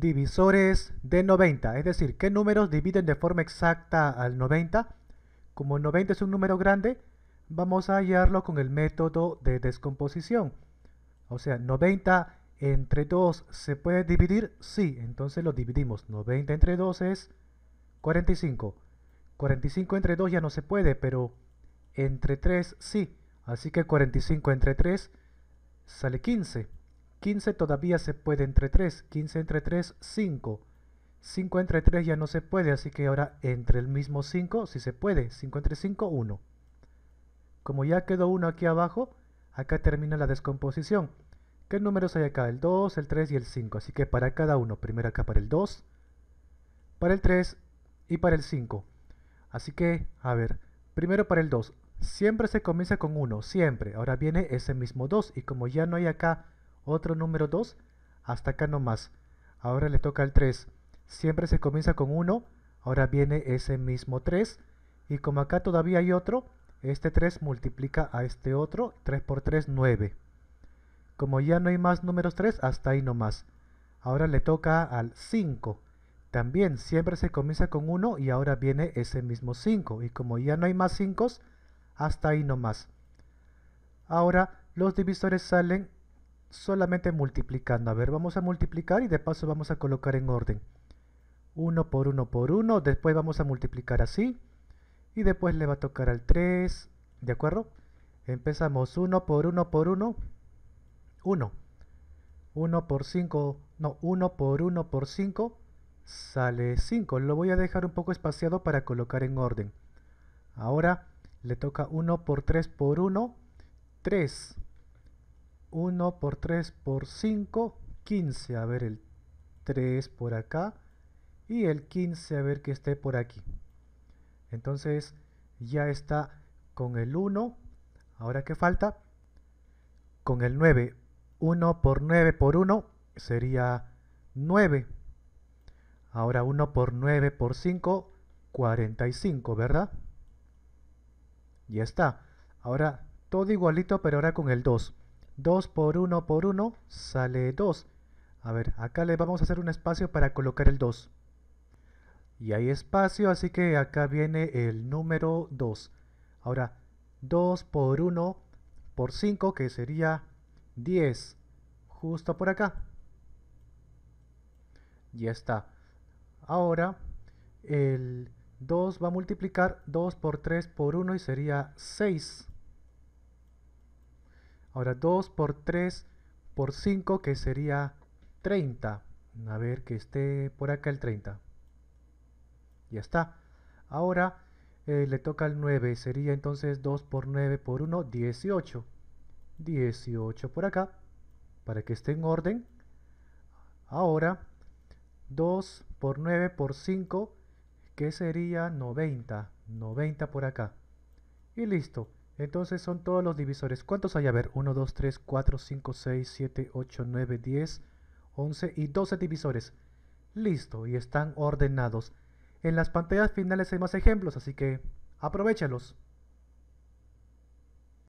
divisores de 90, es decir, ¿qué números dividen de forma exacta al 90? Como 90 es un número grande, vamos a hallarlo con el método de descomposición. O sea, 90 entre 2 se puede dividir, sí, entonces lo dividimos. 90 entre 2 es 45. 45 entre 2 ya no se puede, pero entre 3 sí. Así que 45 entre 3 sale 15. 15 todavía se puede entre 3, 15 entre 3, 5. 5 entre 3 ya no se puede, así que ahora entre el mismo 5, si se puede, 5 entre 5, 1. Como ya quedó 1 aquí abajo, acá termina la descomposición. ¿Qué números hay acá? El 2, el 3 y el 5. Así que para cada uno, primero acá para el 2, para el 3 y para el 5. Así que, a ver, primero para el 2. Siempre se comienza con 1, siempre. Ahora viene ese mismo 2 y como ya no hay acá otro número 2, hasta acá nomás. Ahora le toca al 3. Siempre se comienza con 1, ahora viene ese mismo 3. Y como acá todavía hay otro, este 3 multiplica a este otro, 3 por 3, 9. Como ya no hay más números 3, hasta ahí nomás. Ahora le toca al 5. También siempre se comienza con 1 y ahora viene ese mismo 5. Y como ya no hay más 5, hasta ahí nomás. Ahora los divisores salen solamente multiplicando. A ver, vamos a multiplicar y de paso vamos a colocar en orden. 1 por 1 por 1, después vamos a multiplicar así. Y después le va a tocar al 3, ¿de acuerdo? Empezamos 1 por 1 por 1, 1. 1 por 5, no, 1 por 1 por 5, sale 5. Lo voy a dejar un poco espaciado para colocar en orden. Ahora le toca 1 por 3 por 1, 3. 1 por 3 por 5, 15. A ver el 3 por acá y el 15 a ver que esté por aquí. Entonces ya está con el 1. Ahora qué falta con el 9. 1 por 9 por 1 sería 9. Ahora 1 por 9 por 5, 45, ¿verdad? Ya está. Ahora todo igualito, pero ahora con el 2. 2 por 1 por 1 sale 2. A ver, acá le vamos a hacer un espacio para colocar el 2. Y hay espacio, así que acá viene el número 2. Ahora, 2 por 1 por 5, que sería 10. Justo por acá. Ya está. Ahora, el 2 va a multiplicar 2 por 3 por 1 y sería 6. Ahora 2 por 3 por 5 que sería 30. A ver que esté por acá el 30. Ya está. Ahora eh, le toca el 9. Sería entonces 2 por 9 por 1, 18. 18 por acá. Para que esté en orden. Ahora 2 por 9 por 5 que sería 90. 90 por acá. Y listo. Entonces son todos los divisores. ¿Cuántos hay? A ver, 1, 2, 3, 4, 5, 6, 7, 8, 9, 10, 11 y 12 divisores. Listo, y están ordenados. En las pantallas finales hay más ejemplos, así que aprovechalos.